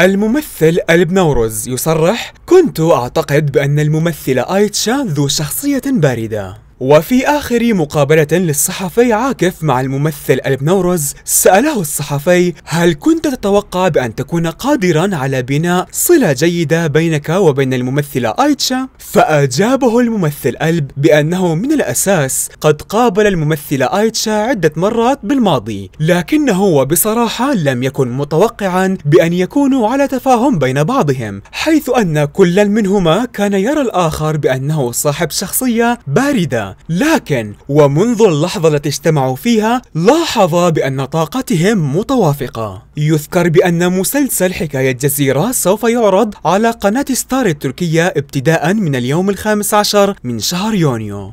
الممثل ألب نوروز يصرح كنت أعتقد بأن الممثلة آيت شان ذو شخصية باردة وفي آخر مقابلة للصحفي عاكف مع الممثل ألب نورز سأله الصحفي هل كنت تتوقع بأن تكون قادرا على بناء صلة جيدة بينك وبين الممثلة آيتشا؟ فأجابه الممثل ألب بأنه من الأساس قد قابل الممثلة آيتشا عدة مرات بالماضي لكنه وبصراحة لم يكن متوقعا بأن يكونوا على تفاهم بين بعضهم حيث أن كل منهما كان يرى الآخر بأنه صاحب شخصية باردة لكن ومنذ اللحظة التي اجتمعوا فيها لاحظ بأن طاقتهم متوافقة يذكر بأن مسلسل حكاية جزيرة سوف يعرض على قناة ستار التركية ابتداء من اليوم الخامس عشر من شهر يونيو